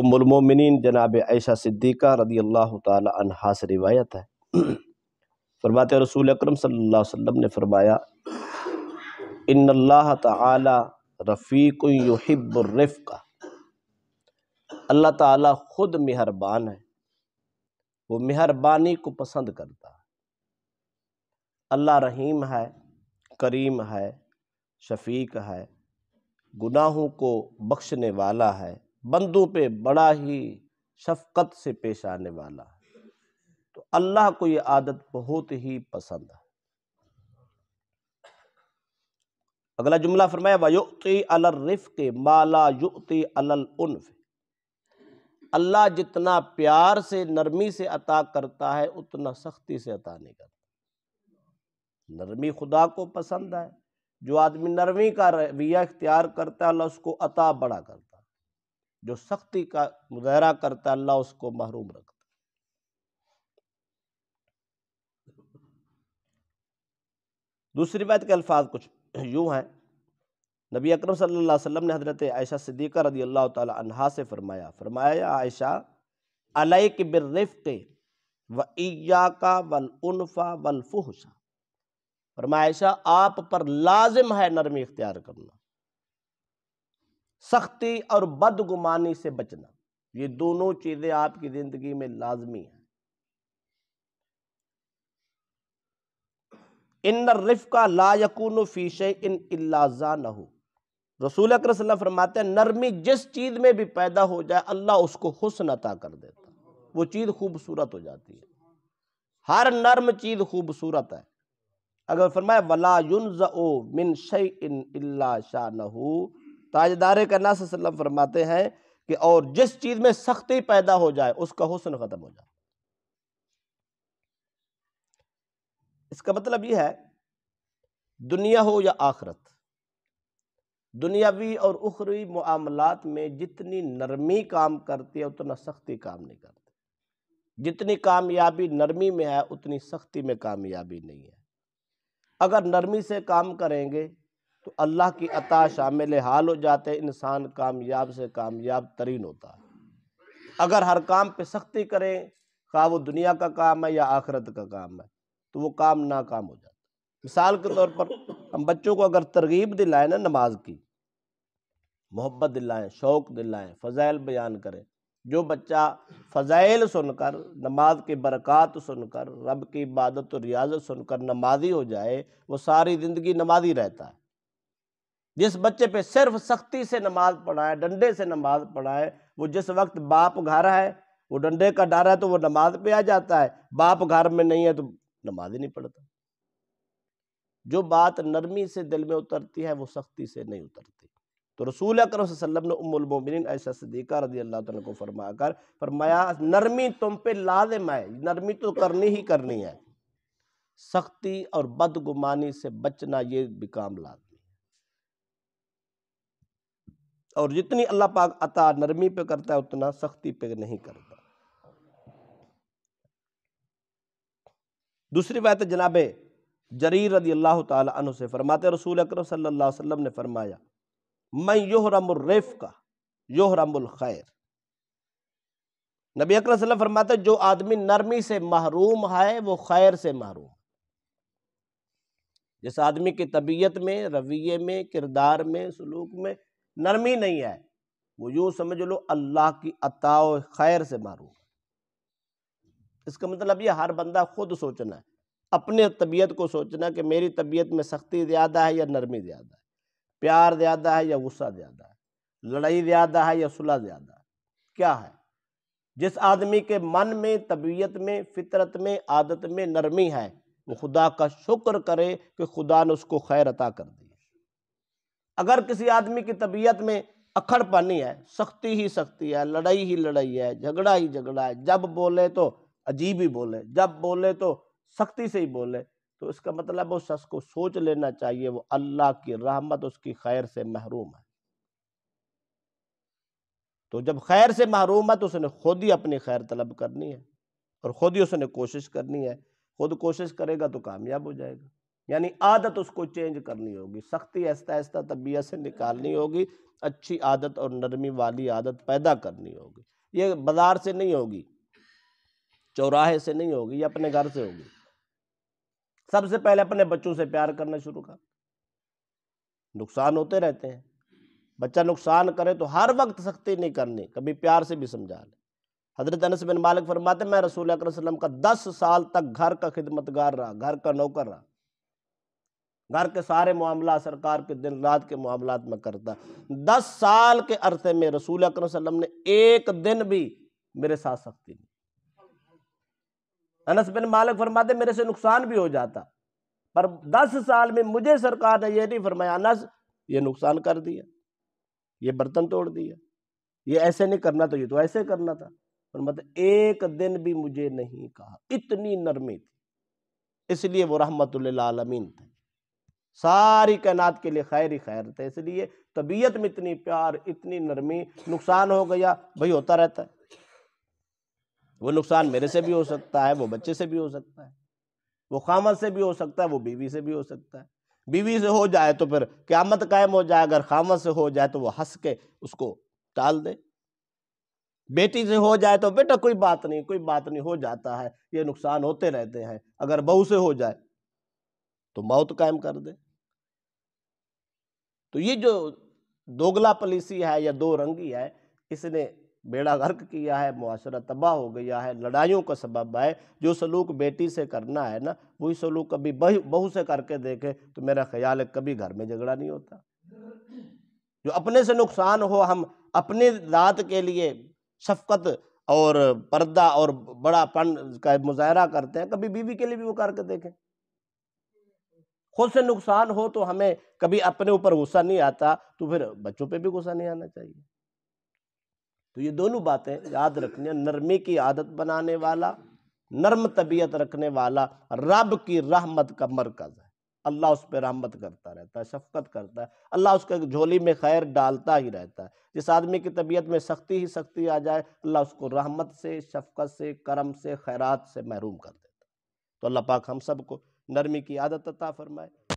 उम्मिन जनाब आयशा सिद्दीक़ा रदी अल्लाह तहा से रिवायत है फरमाते रसूल अक्रम सम ने फरमाया इन अल्लाह ताला रफ़ीक का अल्लाह ताला ख़ुद मेहरबान है वो मेहरबानी को पसंद करता है अल्लाह रहीम है करीम है शफीक है गुनाहों को बख्शने वाला है बंदों पे बड़ा ही शफकत से पेश आने वाला तो अल्लाह को ये आदत बहुत ही पसंद है अगला जुमला फरमाया अलर रिफ के माला अलल उन्फ अल्लाह जितना प्यार से नरमी से अता करता है उतना सख्ती से अता नहीं करता नरमी खुदा को पसंद है जो आदमी नरमी का रवैया इख्तियार करता है अल्लाह उसको अता बड़ा करता जो सख्ती का मुजाहरा करता अल्लाह उसको महरूम रखता दूसरी बात के अल्फाज कुछ यूँ हैं नबी अकरम सल्लल्लाहु अलैहि वसल्लम ने हज़रत आयशा सिद्दीक़ा रदी अल्लाह तहा से फ़रमाया फ़रमाया आयशा अलय के बिरफ़ व ईया का वलफ़ा फरमाया आयशा आप पर लाजिम है नरमी इख्तियार करना सख्ती और बदगुमानी से बचना ये दोनों चीज़ें आपकी ज़िंदगी में लाजमी हैं इन रिफ़ा ला यकून फ़ीश इन इलाजा न हो रसूल अकर फरमाते हैं नरमी जिस चीज़ में भी पैदा हो जाए अल्लाह उसको हुसन अता कर देता वो चीज़ खूबसूरत हो जाती है हर नर्म चीज़ खूबसूरत है अगर फरमाए वला युन मिन शई इन अल्ला शाह न ताजदार करना सल्लम फरमाते हैं कि और जिस चीज़ में सख्ती पैदा हो जाए उसका हुसन ख़त्म हो जाए इसका मतलब यह है दुनिया हो या आखरत दुनियावी और उखरी मामलात में जितनी नरमी काम करती है उतना सख्ती काम नहीं करती जितनी कामयाबी नरमी में है उतनी सख्ती में कामयाबी नहीं है अगर नरमी से काम करेंगे तो अल्लाह की अता शामिल हाल हो जाते इंसान कामयाब से कामयाब तरीन होता है अगर हर काम पे सख्ती करें खा वो दुनिया का काम है या आखरत का काम है तो वो काम नाकाम हो जाता है मिसाल के तौर पर हम बच्चों को अगर तरगीब दिलाएं ना नमाज की मोहब्बत दिलाएं शौक़ दिलाएं फ़ज़ाइल बयान करें जो बच्चा फ़ज़ाइल सुनकर नमाज की बरक़ात सुनकर रब की इबादत और रियाजत सुनकर नमाजी हो जाए वो सारी ज़िंदगी नमाजी रहता है जिस बच्चे पे सिर्फ सख्ती से नमाज पढ़ाए डंडे से नमाज पढ़ाए वो जिस वक्त बाप घर है वो डंडे का डर है तो वो नमाज पे आ जाता है बाप घर में नहीं है तो नमाज ही नहीं पढ़ता जो बात नरमी से दिल में उतरती है वो सख्ती से नहीं उतरती तो रसूल वसल्लम ने उमुलमिन ऐसा सदीक़ा रजी अल्लाह तला को फरमा कर फरमाया नरमी तुम पे लाजिम है नरमी तो करनी ही करनी है सख्ती और बदगुमानी से बचना ये भी काम लाद और जितनी अल्लाह पाक अता नरमी पे करता है उतना सख्ती पे नहीं करता दूसरी बात है जनाब जरीर रदी अल्लाह तु से फरमाते रसूल अक्रम सल्ला वसम ने फरमाया मैं योह योहरमरेफ़ का योह खैर नबी अकरम सल्लल्लाहु अलैहि वसल्लम फरमाते जो आदमी नरमी से महरूम है वो खैर से महरूम जिस आदमी की तबीयत में रवैये में किरदार में सलूक में नरमी नहीं है वो यूँ समझ लो अल्लाह की अताओ खैर से मारू इसका मतलब ये हर बंदा खुद सोचना है अपने तबीयत को सोचना कि मेरी तबीयत में सख्ती ज़्यादा है या नरमी ज़्यादा है प्यार ज़्यादा है या गुस्सा ज़्यादा है लड़ाई ज़्यादा है या सुलह ज़्यादा क्या है जिस आदमी के मन में तबीयत में फितरत में आदत में नरमी है वो खुदा का शुक्र करे कि खुदा ने उसको खैर अता कर दी अगर किसी आदमी की तबीयत में अखड़ पानी है सख्ती ही सख्ती है लड़ाई ही लड़ाई है झगड़ा ही झगड़ा है जब बोले तो अजीब ही बोले जब बोले तो सख्ती से ही बोले तो इसका मतलब उस शख्स को सोच लेना चाहिए वो अल्लाह की रहमत उसकी खैर से महरूम है तो जब खैर से महरूम है तो उसने खुद ही अपनी खैर तलब करनी है और खुद ही उसने कोशिश करनी है खुद कोशिश करेगा तो कामयाब हो जाएगा यानी आदत उसको चेंज करनी होगी सख्ती आहिस्ता आहिस्ता तबीयत से निकालनी होगी अच्छी आदत और नरमी वाली आदत पैदा करनी होगी ये बाजार से नहीं होगी चौराहे से नहीं होगी ये अपने घर से होगी सबसे पहले अपने बच्चों से प्यार करना शुरू कर नुकसान होते रहते हैं बच्चा नुकसान करे तो हर वक्त सख्ती नहीं करनी कभी प्यार से भी समझा ले हजरत अनस बिन मालिक फरमाते मैं रसूल अक्रम का दस साल तक घर का खिदमतगार रहा घर का नौकर रहा घर के सारे मामला सरकार के दिन रात के मामला में करता दस साल के अरसे में रसूल अक्रम ने एक दिन भी मेरे साथ सख्ती नहीं अनस बिन मालिक फरमाते मेरे से नुकसान भी हो जाता पर दस साल में मुझे सरकार ने यह नहीं फरमाया अनस ये नुकसान कर दिया ये बर्तन तोड़ दिया ये ऐसे नहीं करना तो ये तो ऐसे करना था पर मतलब एक दिन भी मुझे नहीं कहा इतनी नरमी थी इसलिए वो रहमत आलमीन थे सारी कैनात के लिए खैर ही खैर था इसलिए तबीयत में इतनी प्यार इतनी नरमी नुकसान हो गया भाई होता रहता है वो नुकसान मेरे से भी हो सकता है वो बच्चे से भी हो सकता है वो खामद से भी हो सकता है वो बीवी से भी हो सकता है बीवी से हो जाए तो फिर क्यामत कायम हो जाए अगर खामद से हो जाए तो वो हंस के उसको टाल दे बेटी से हो जाए तो बेटा कोई बात नहीं कोई बात नहीं हो जाता है ये नुकसान होते रहते हैं अगर बहू से हो जाए तो मौत कायम कर दे तो ये जो दोगला पॉलिसी है या दो रंगी है इसने बेड़ा गर्क किया है मुआरा तबाह हो गया है लड़ाइयों का सबब है जो सलूक बेटी से करना है ना वही सलूक कभी बहू बहू से करके देखे तो मेरा ख्याल है कभी घर में झगड़ा नहीं होता जो अपने से नुकसान हो हम अपने दात के लिए शफकत और पर्दा और बड़ापन का मुजाहरा करते हैं कभी बीवी के लिए भी वो करके देखें खुद से नुकसान हो तो हमें कभी अपने ऊपर गुस्सा नहीं आता तो फिर बच्चों पे भी गुस्सा नहीं आना चाहिए तो ये दोनों बातें याद रखनी नरमी की आदत बनाने वाला नर्म तबीयत रखने वाला रब की रहमत का मरकज है अल्लाह उस पर रहमत करता रहता है शफकत करता है अल्लाह उसके झोली में खैर डालता ही रहता है जिस आदमी की तबीयत में सख्ती ही सख्ती आ जाए अल्लाह उसको रहमत से शफकत से करम से खैरात से महरूम कर देता है तो अल्लाह पाक हम सबको नरमी की आदत अता फरमाए